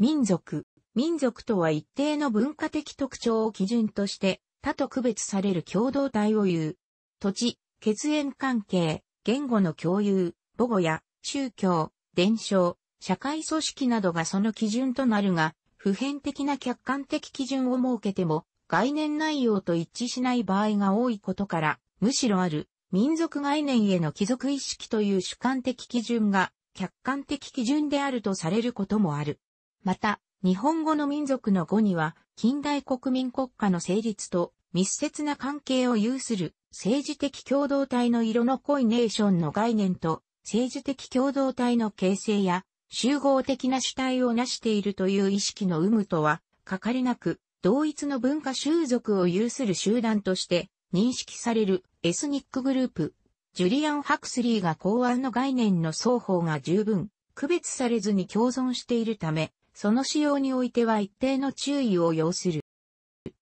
民族。民族とは一定の文化的特徴を基準として他と区別される共同体を言う。土地、血縁関係、言語の共有、母語や宗教、伝承、社会組織などがその基準となるが、普遍的な客観的基準を設けても概念内容と一致しない場合が多いことから、むしろある民族概念への帰属意識という主観的基準が客観的基準であるとされることもある。また、日本語の民族の語には、近代国民国家の成立と密接な関係を有する政治的共同体の色の濃いネーションの概念と政治的共同体の形成や集合的な主体を成しているという意識の有無とは、かかりなく、同一の文化習俗を有する集団として認識されるエスニックグループ、ジュリアン・ハクスリーが考案の概念の双方が十分、区別されずに共存しているため、その使用においては一定の注意を要する。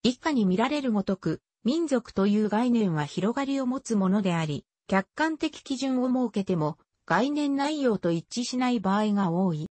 以下に見られるごとく、民族という概念は広がりを持つものであり、客観的基準を設けても、概念内容と一致しない場合が多い。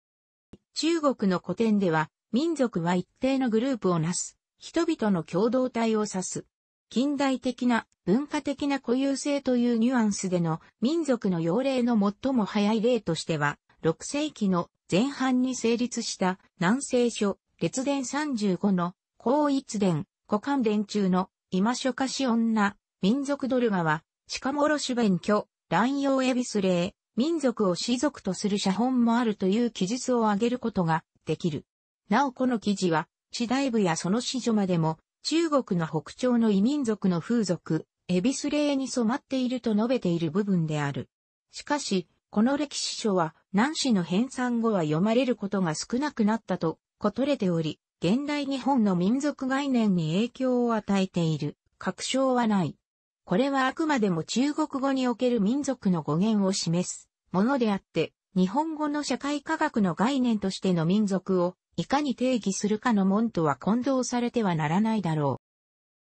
中国の古典では、民族は一定のグループをなす、人々の共同体を指す。近代的な文化的な固有性というニュアンスでの民族の要例の最も早い例としては、6世紀の前半に成立した南西書、列伝35の、高一伝、古関伝中の、今書化し女、民族ドルガは、鹿ろし弁強、乱用エビス霊、民族を士族とする写本もあるという記述を挙げることができる。なおこの記事は、地大部やその子女までも、中国の北朝の異民族の風俗、エビス霊に染まっていると述べている部分である。しかし、この歴史書は、南史の編纂後は読まれることが少なくなったと、ことれており、現代日本の民族概念に影響を与えている、確証はない。これはあくまでも中国語における民族の語源を示すものであって、日本語の社会科学の概念としての民族をいかに定義するかの門とは混同されてはならないだろ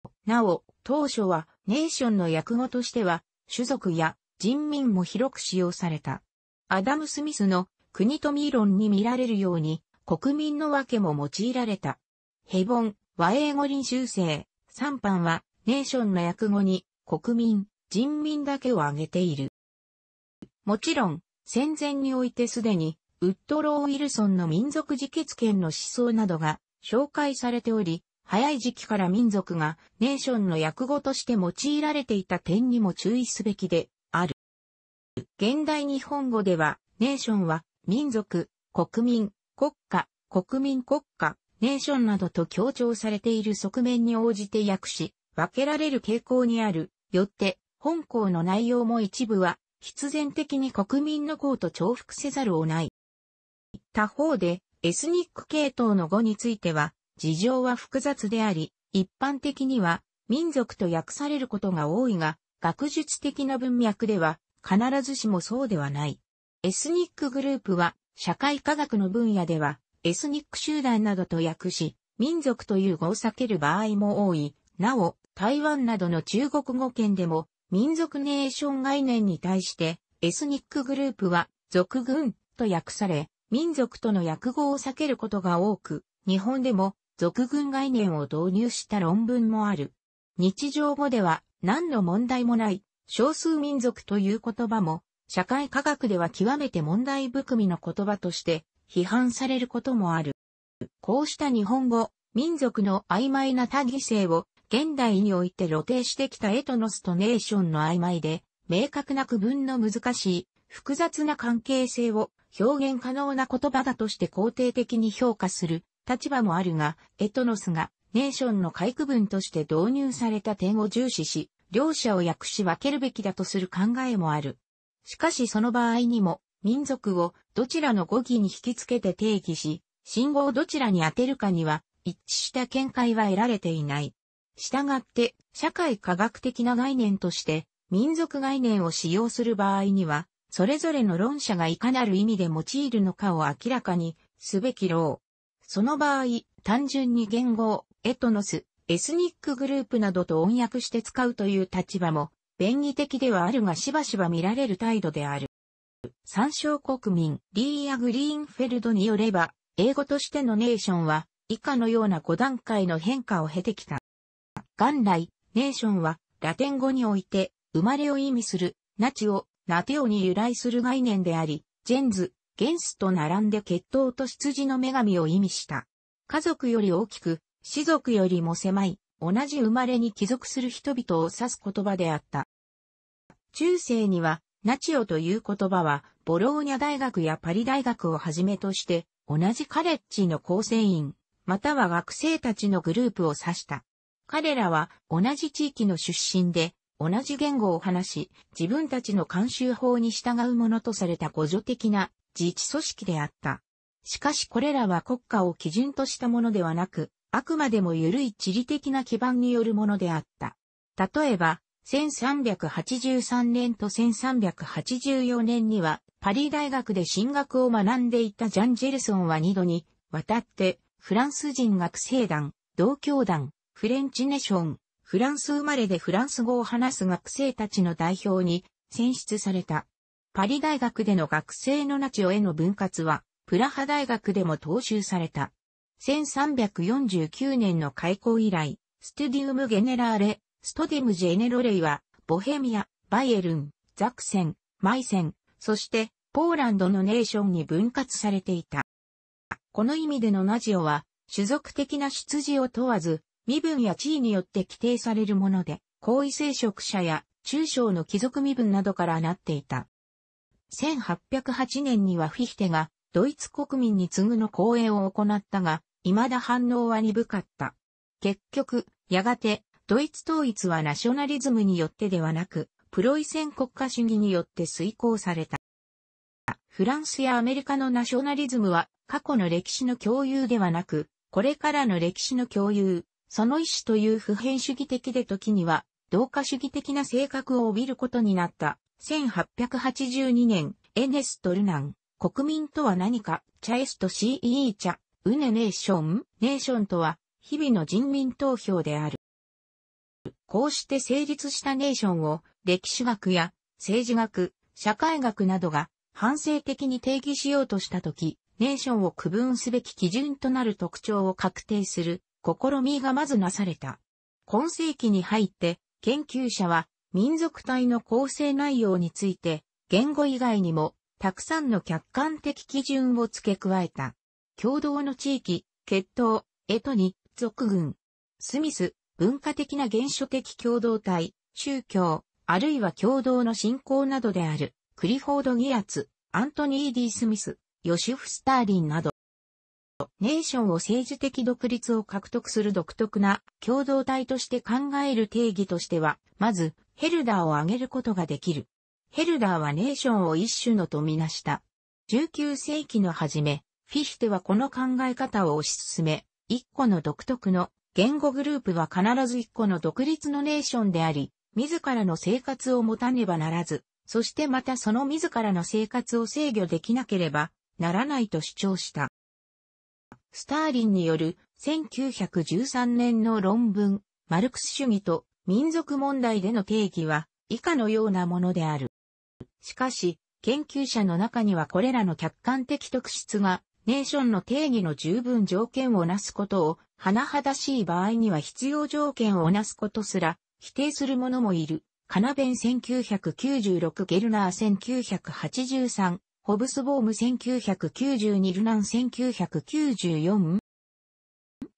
う。なお、当初はネーションの訳語としては、種族や人民も広く使用された。アダム・スミスの国富論に見られるように、国民の分けも用いられた。ヘボン和英語臨修正、3版は、ネーションの訳語に、国民、人民だけを挙げている。もちろん、戦前においてすでに、ウッドロー・ウィルソンの民族自決権の思想などが紹介されており、早い時期から民族がネーションの訳語として用いられていた点にも注意すべきで、現代日本語では、ネーションは、民族、国民、国家、国民国家、ネーションなどと強調されている側面に応じて訳し、分けられる傾向にある。よって、本校の内容も一部は、必然的に国民の項と重複せざるをない。他方で、エスニック系統の語については、事情は複雑であり、一般的には、民族と訳されることが多いが、学術的な文脈では、必ずしもそうではない。エスニックグループは、社会科学の分野では、エスニック集団などと訳し、民族という語を避ける場合も多い。なお、台湾などの中国語圏でも、民族ネーション概念に対して、エスニックグループは、族群と訳され、民族との訳語を避けることが多く、日本でも、族群概念を導入した論文もある。日常語では、何の問題もない少数民族という言葉も、社会科学では極めて問題含みの言葉として批判されることもある。こうした日本語、民族の曖昧な多義性を現代において露呈してきたエトノスとネーションの曖昧で、明確な区分の難しい、複雑な関係性を表現可能な言葉だとして肯定的に評価する立場もあるが、エトノスがネーションの解区分として導入された点を重視し、両者を訳し分けるべきだとする考えもある。しかしその場合にも、民族をどちらの語義に引き付けて定義し、信号をどちらに当てるかには、一致した見解は得られていない。したがって、社会科学的な概念として、民族概念を使用する場合には、それぞれの論者がいかなる意味で用いるのかを明らかにすべきろう。その場合、単純に言語をエトノス、エスニックグループなどと音訳して使うという立場も、便宜的ではあるがしばしば見られる態度である。参照国民、リーア・グリーンフェルドによれば、英語としてのネーションは、以下のような5段階の変化を経てきた。元来、ネーションは、ラテン語において、生まれを意味する、ナチオ、ナテオに由来する概念であり、ジェンズ、ゲンスと並んで血統と羊の女神を意味した。家族より大きく、士族よりも狭い、同じ生まれに帰属する人々を指す言葉であった。中世には、ナチオという言葉は、ボローニャ大学やパリ大学をはじめとして、同じカレッジの構成員、または学生たちのグループを指した。彼らは同じ地域の出身で、同じ言語を話し、自分たちの慣習法に従うものとされた互助的な自治組織であった。しかしこれらは国家を基準としたものではなく、あくまでも緩い地理的な基盤によるものであった。例えば、1383年と1384年には、パリ大学で進学を学んでいたジャン・ジェルソンは2度に、渡って、フランス人学生団、同教団、フレンチネション、フランス生まれでフランス語を話す学生たちの代表に選出された。パリ大学での学生のナチオへの分割は、プラハ大学でも踏襲された。1349年の開校以来、ストゥディウム・ゲネラーレ、ストディム・ジェネロレイは、ボヘミア、バイエルン、ザクセン、マイセン、そして、ポーランドのネーションに分割されていた。この意味でのナジオは、種族的な出自を問わず、身分や地位によって規定されるもので、高位聖職者や中小の貴族身分などからなっていた。1808年にはフィヒテがドイツ国民に次ぐの講演を行ったが、未だ反応は鈍かった。結局、やがて、ドイツ統一はナショナリズムによってではなく、プロイセン国家主義によって遂行された。フランスやアメリカのナショナリズムは過去の歴史の共有ではなく、これからの歴史の共有、その意思という普遍主義的で時には、同化主義的な性格を帯びることになった。1882年、エネス・トルナン、国民とは何か、チャエスト CE チャ、ウネネーション、ネーションとは、日々の人民投票である。こうして成立したネーションを、歴史学や、政治学、社会学などが、反省的に定義しようとしたとき、ネーションを区分すべき基準となる特徴を確定する、試みがまずなされた。今世紀に入って、研究者は、民族体の構成内容について、言語以外にも、たくさんの客観的基準を付け加えた。共同の地域、血統、エトニ、族群。スミス、文化的な原初的共同体、宗教、あるいは共同の信仰などである、クリフォード・ギアツ、アントニー・ディ・スミス、ヨシフ・スターリンなど、ネーションを政治的独立を獲得する独特な共同体として考える定義としては、まず、ヘルダーを挙げることができる。ヘルダーはネーションを一種のとみなした。19世紀の初め、フィヒテはこの考え方を推し進め、一個の独特の言語グループは必ず一個の独立のネーションであり、自らの生活を持たねばならず、そしてまたその自らの生活を制御できなければならないと主張した。スターリンによる1913年の論文、マルクス主義と民族問題での定義は以下のようなものである。しかし、研究者の中にはこれらの客観的特質がネーションの定義の十分条件をなすことを、甚だしい場合には必要条件をなすことすら、否定する者もいる。カナベン1996ゲルナー1983、ホブスボーム1992ルナン1994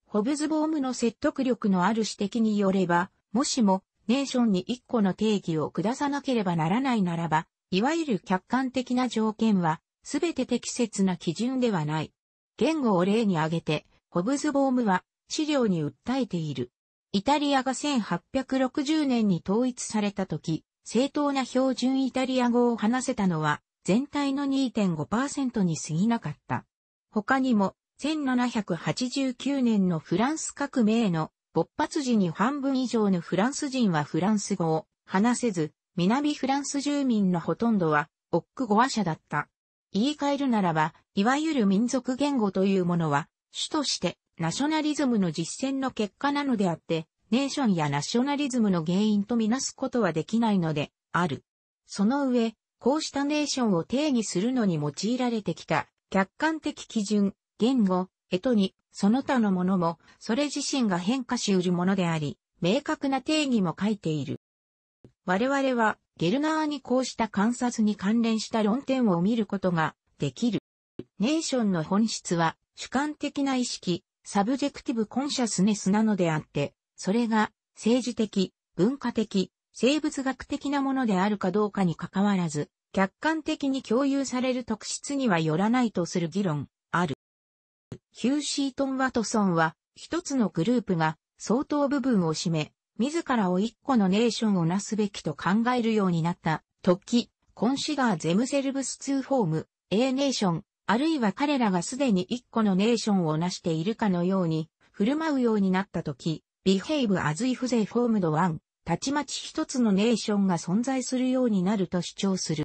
ホブズボームの説得力のある指摘によれば、もしも、ネーションに一個の定義を下さなければならないならば、いわゆる客観的な条件は、すべて適切な基準ではない。言語を例に挙げて、ホブズボームは資料に訴えている。イタリアが1860年に統一された時、正当な標準イタリア語を話せたのは全体の2.5%に過ぎなかった。他にも、1789年のフランス革命の勃発時に半分以上のフランス人はフランス語を話せず、南フランス住民のほとんどはオック語話者だった。言い換えるならば、いわゆる民族言語というものは、主としてナショナリズムの実践の結果なのであって、ネーションやナショナリズムの原因とみなすことはできないので、ある。その上、こうしたネーションを定義するのに用いられてきた、客観的基準、言語、えとに、その他のものも、それ自身が変化しうるものであり、明確な定義も書いている。我々は、ゲルナーにこうした観察に関連した論点を見ることができる。ネーションの本質は主観的な意識、サブジェクティブコンシャスネスなのであって、それが政治的、文化的、生物学的なものであるかどうかに関わらず、客観的に共有される特質にはよらないとする議論、ある。ヒューシートン・ワトソンは、一つのグループが相当部分を占め、自らを一個のネーションをなすべきと考えるようになった、時、コンシガーゼムセルブスツーフォーム、A ネーション、あるいは彼らがすでに一個のネーションをなしているかのように、振る舞うようになった時、ビヘイブアズイフゼフォームドワン、たちまち一つのネーションが存在するようになると主張する。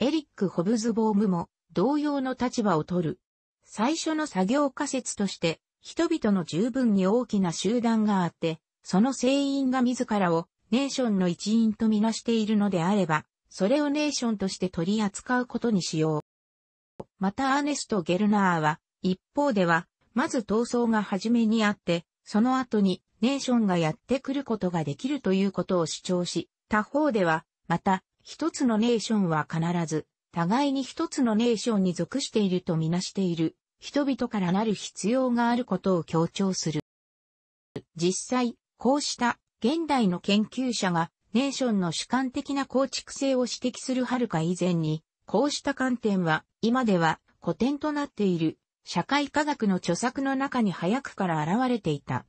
エリック・ホブズボームも同様の立場を取る。最初の作業仮説として、人々の十分に大きな集団があって、その声員が自らをネーションの一員とみなしているのであれば、それをネーションとして取り扱うことにしよう。またアーネスト・ゲルナーは、一方では、まず闘争が初めにあって、その後にネーションがやってくることができるということを主張し、他方では、また、一つのネーションは必ず、互いに一つのネーションに属しているとみなしている、人々からなる必要があることを強調する。実際、こうした現代の研究者がネーションの主観的な構築性を指摘するはるか以前に、こうした観点は今では古典となっている社会科学の著作の中に早くから現れていた。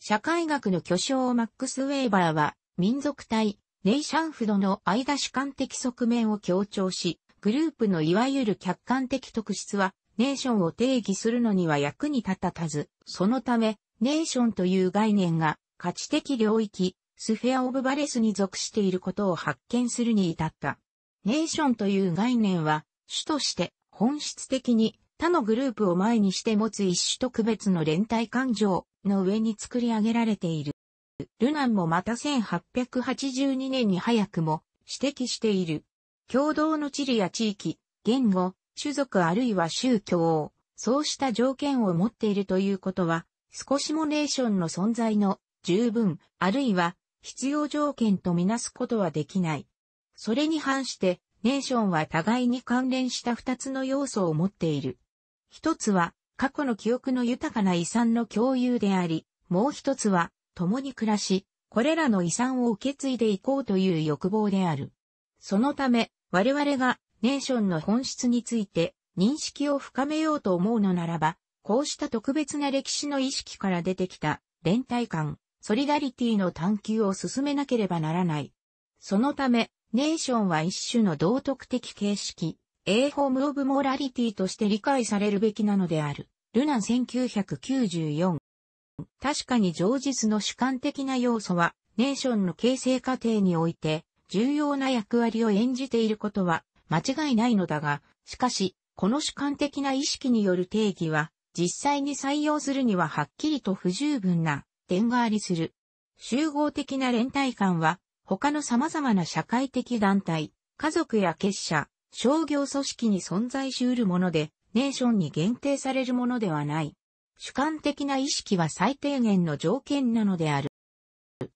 社会学の巨匠マックス・ウェーバーは民族体、ネイシャンフドの間主観的側面を強調し、グループのいわゆる客観的特質はネーションを定義するのには役に立たたず、そのため、ネーションという概念が価値的領域、スフェア・オブ・バレスに属していることを発見するに至った。ネーションという概念は、主として本質的に他のグループを前にして持つ一種特別の連帯感情の上に作り上げられている。ルナンもまた1882年に早くも指摘している。共同の地理や地域、言語、種族あるいは宗教を、そうした条件を持っているということは、少しもネーションの存在の十分、あるいは必要条件とみなすことはできない。それに反して、ネーションは互いに関連した二つの要素を持っている。一つは、過去の記憶の豊かな遺産の共有であり、もう一つは、共に暮らし、これらの遺産を受け継いでいこうという欲望である。そのため、我々がネーションの本質について認識を深めようと思うのならば、こうした特別な歴史の意識から出てきた連帯感、ソリダリティの探求を進めなければならない。そのため、ネーションは一種の道徳的形式、A 法・ o r m of m o r a として理解されるべきなのである。ルナ1994。確かに常実の主観的な要素は、ネーションの形成過程において、重要な役割を演じていることは、間違いないのだが、しかし、この主観的な意識による定義は、実際に採用するにははっきりと不十分な点がありする。集合的な連帯感は、他の様々な社会的団体、家族や結社、商業組織に存在し得るもので、ネーションに限定されるものではない。主観的な意識は最低限の条件なのである。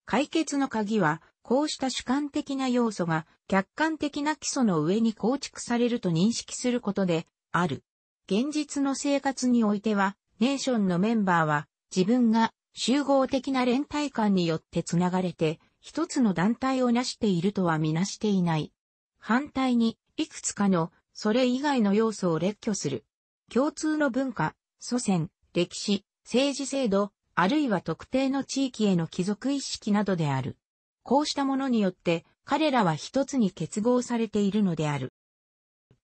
解決の鍵は、こうした主観的な要素が客観的な基礎の上に構築されると認識することである。現実の生活においては、ネーションのメンバーは自分が集合的な連帯感によってつながれて、一つの団体を成しているとはみなしていない。反対に、いくつかの、それ以外の要素を列挙する。共通の文化、祖先、歴史、政治制度、あるいは特定の地域への帰属意識などである。こうしたものによって、彼らは一つに結合されているのである。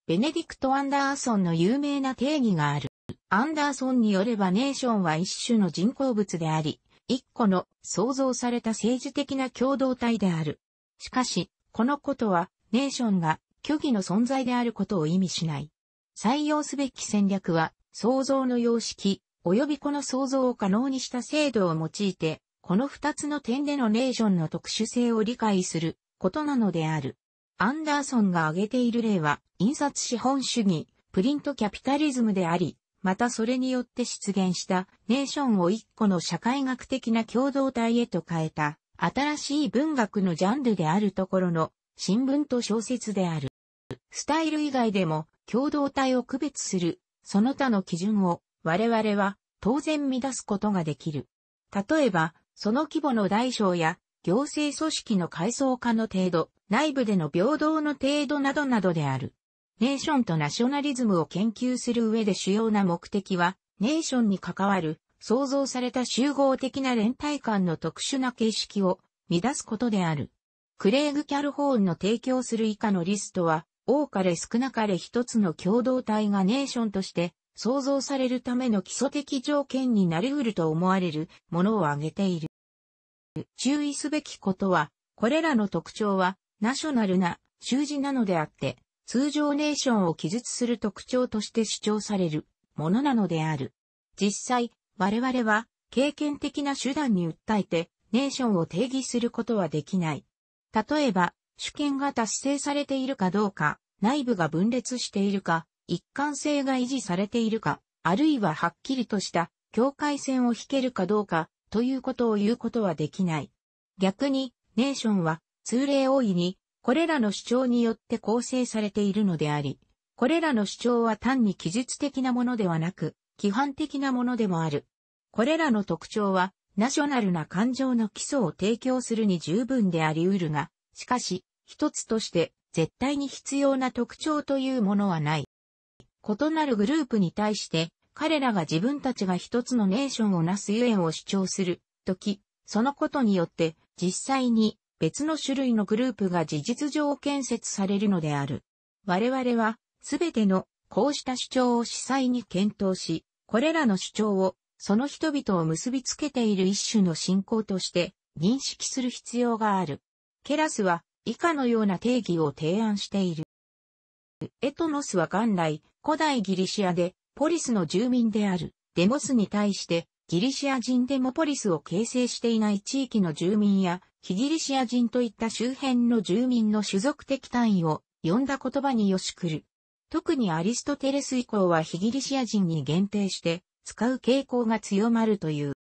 ベネディクト・アンダーソンの有名な定義がある。アンダーソンによればネーションは一種の人工物であり、一個の創造された政治的な共同体である。しかし、このことは、ネーションが虚偽の存在であることを意味しない。採用すべき戦略は、創造の様式、及びこの創造を可能にした制度を用いて、この二つの点でのネーションの特殊性を理解することなのである。アンダーソンが挙げている例は、印刷資本主義、プリントキャピタリズムであり、またそれによって出現したネーションを一個の社会学的な共同体へと変えた新しい文学のジャンルであるところの新聞と小説である。スタイル以外でも共同体を区別するその他の基準を我々は当然乱すことができる。例えば、その規模の大小や行政組織の階層化の程度、内部での平等の程度などなどである。ネーションとナショナリズムを研究する上で主要な目的は、ネーションに関わる創造された集合的な連帯感の特殊な形式を乱すことである。クレイグ・キャルホーンの提供する以下のリストは、多かれ少なかれ一つの共同体がネーションとして創造されるための基礎的条件になり得ると思われるものを挙げている。注意すべきことは、これらの特徴はナショナルな習字なのであって、通常ネーションを記述する特徴として主張されるものなのである。実際、我々は経験的な手段に訴えてネーションを定義することはできない。例えば、主権が達成されているかどうか、内部が分裂しているか、一貫性が維持されているか、あるいははっきりとした境界線を引けるかどうか、ということを言うことはできない。逆に、ネーションは、通例大いにこれらの主張によって構成されているのであり、これらの主張は単に記述的なものではなく、規範的なものでもある。これらの特徴は、ナショナルな感情の基礎を提供するに十分であり得るが、しかし、一つとして、絶対に必要な特徴というものはない。異なるグループに対して、彼らが自分たちが一つのネーションをなすゆえんを主張する、とき、そのことによって、実際に別の種類のグループが事実上建設されるのである。我々は、すべてのこうした主張を司祭に検討し、これらの主張をその人々を結びつけている一種の信仰として認識する必要がある。ケラスは以下のような定義を提案している。エトノスは元来古代ギリシアでポリスの住民であるデモスに対してギリシア人デモポリスを形成していない地域の住民やヒギリシア人といった周辺の住民の種族的単位を呼んだ言葉によしくる。特にアリストテレス以降はヒギリシア人に限定して使う傾向が強まるという。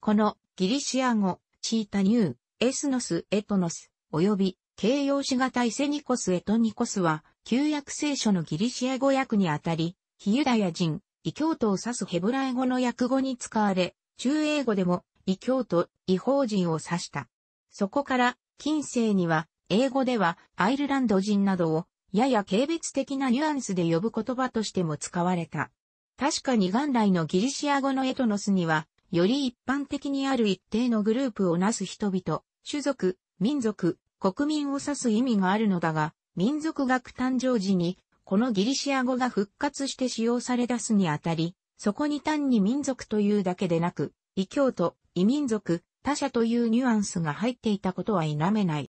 このギリシア語、チータニュー、エスノス、エトノス、及び形容詞型イセニコス、エトニコスは旧約聖書のギリシア語訳にあたり、ヒユダヤ人、異教徒を指すヘブライ語の訳語に使われ、中英語でも異教徒、異邦人を指した。そこから、近世には、英語ではアイルランド人などを、やや軽蔑的なニュアンスで呼ぶ言葉としても使われた。確かに元来のギリシア語のエトノスには、より一般的にある一定のグループをなす人々、種族、民族、国民を指す意味があるのだが、民族学誕生時に、このギリシア語が復活して使用され出すにあたり、そこに単に民族というだけでなく、異教徒、異民族、他者というニュアンスが入っていたことは否めない。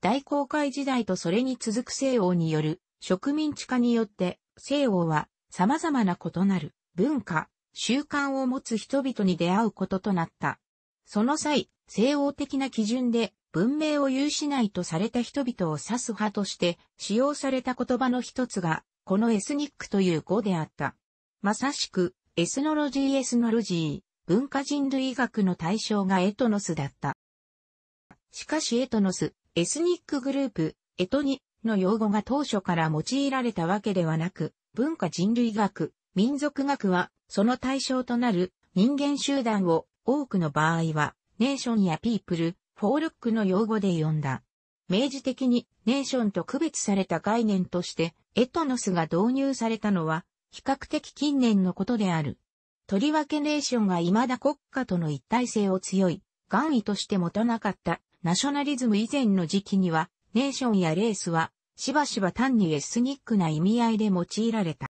大航海時代とそれに続く西欧による植民地化によって西欧は様々な異なる文化、習慣を持つ人々に出会うこととなった。その際、西欧的な基準で文明を有しないとされた人々を指す派として使用された言葉の一つが、このエスニックという語であった。まさしく、エスノロジーエスノロジー、文化人類学の対象がエトノスだった。しかしエトノス、エスニックグループ、エトニの用語が当初から用いられたわけではなく、文化人類学、民族学は、その対象となる人間集団を多くの場合は、ネーションやピープル、フォールックの用語で呼んだ。明示的にネーションと区別された概念として、エトノスが導入されたのは、比較的近年のことである。とりわけネーションが未だ国家との一体性を強い、願意として持たなかったナショナリズム以前の時期には、ネーションやレースは、しばしば単にエスニックな意味合いで用いられた。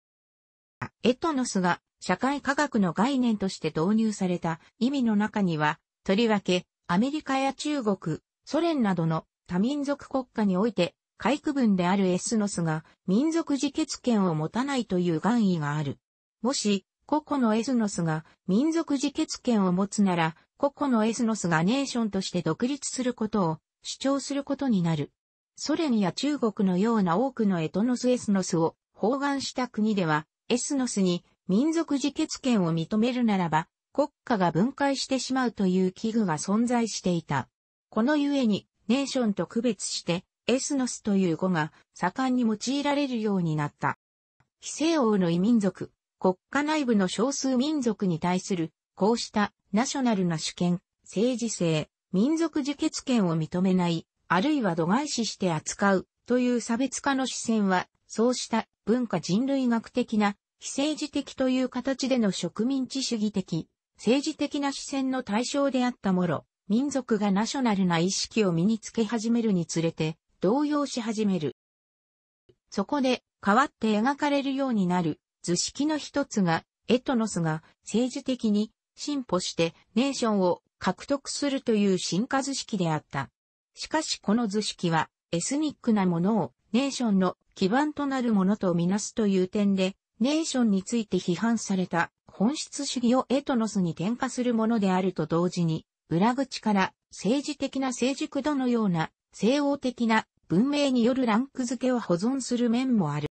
エトノスが社会科学の概念として導入された意味の中には、とりわけアメリカや中国、ソ連などの多民族国家において、海区分であるエスノスが民族自決権を持たないという願意がある。もし、個々のエスノスが民族自決権を持つなら、個々のエスノスがネーションとして独立することを主張することになる。ソ連や中国のような多くのエトノスエスノスを包含した国では、エスノスに民族自決権を認めるならば、国家が分解してしまうという危惧が存在していた。このゆえに、ネーションと区別して、エスノスという語が盛んに用いられるようになった。非西欧の異民族、国家内部の少数民族に対する、こうしたナショナルな主権、政治性、民族自決権を認めない、あるいは度外視して扱うという差別化の視線は、そうした文化人類学的な非政治的という形での植民地主義的、政治的な視線の対象であったもろ、民族がナショナルな意識を身につけ始めるにつれて、動揺し始める。そこで、変わって描かれるようになる、図式の一つが、エトノスが政治的に進歩してネーションを獲得するという進化図式であった。しかしこの図式はエスニックなものをネーションの基盤となるものとみなすという点で、ネーションについて批判された本質主義をエトノスに転化するものであると同時に、裏口から政治的な成熟度のような西欧的な文明によるランク付けを保存する面もある。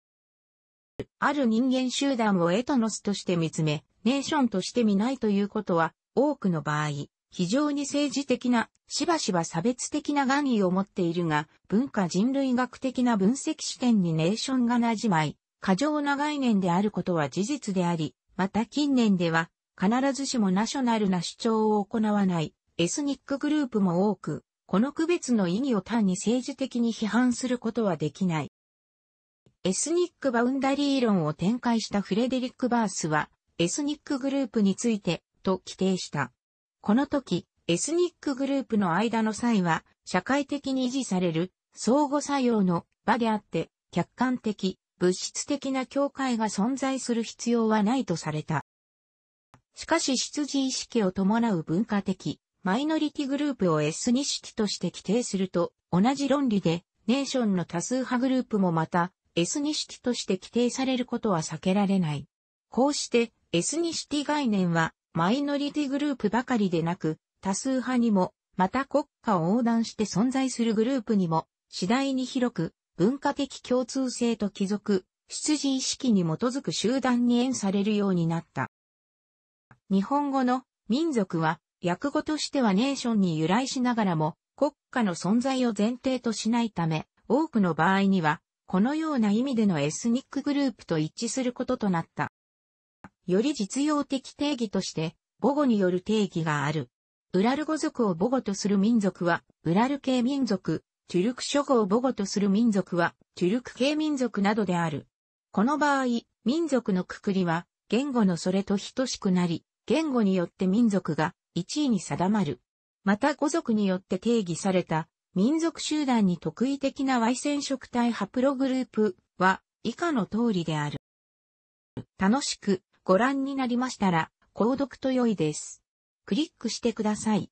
ある人間集団をエトノスとして見つめ、ネーションとして見ないということは、多くの場合、非常に政治的な、しばしば差別的な願意を持っているが、文化人類学的な分析視点にネーションがなじまい、過剰な概念であることは事実であり、また近年では、必ずしもナショナルな主張を行わない、エスニックグループも多く、この区別の意義を単に政治的に批判することはできない。エスニックバウンダリー論を展開したフレデリック・バースは、エスニックグループについて、と規定した。この時、エスニックグループの間の際は、社会的に維持される、相互作用の場であって、客観的、物質的な境界が存在する必要はないとされた。しかし出自意識を伴う文化的、マイノリティグループをエスニシティとして規定すると、同じ論理で、ネーションの多数派グループもまた、エスニシティとして規定されることは避けられない。こうして、エスニシティ概念は、マイノリティグループばかりでなく、多数派にも、また国家を横断して存在するグループにも、次第に広く、文化的共通性と帰属、出自意識に基づく集団に縁されるようになった。日本語の民族は、訳語としてはネーションに由来しながらも、国家の存在を前提としないため、多くの場合には、このような意味でのエスニックグループと一致することとなった。より実用的定義として、母語による定義がある。ウラル語族を母語とする民族は、ウラル系民族、トゥルク諸語を母語とする民族は、トゥルク系民族などである。この場合、民族のくくりは、言語のそれと等しくなり、言語によって民族が一位に定まる。また語族によって定義された民族集団に特異的な Y 染色体ハプログループは以下の通りである。楽しくご覧になりましたら、購読と良いです。クリックしてください。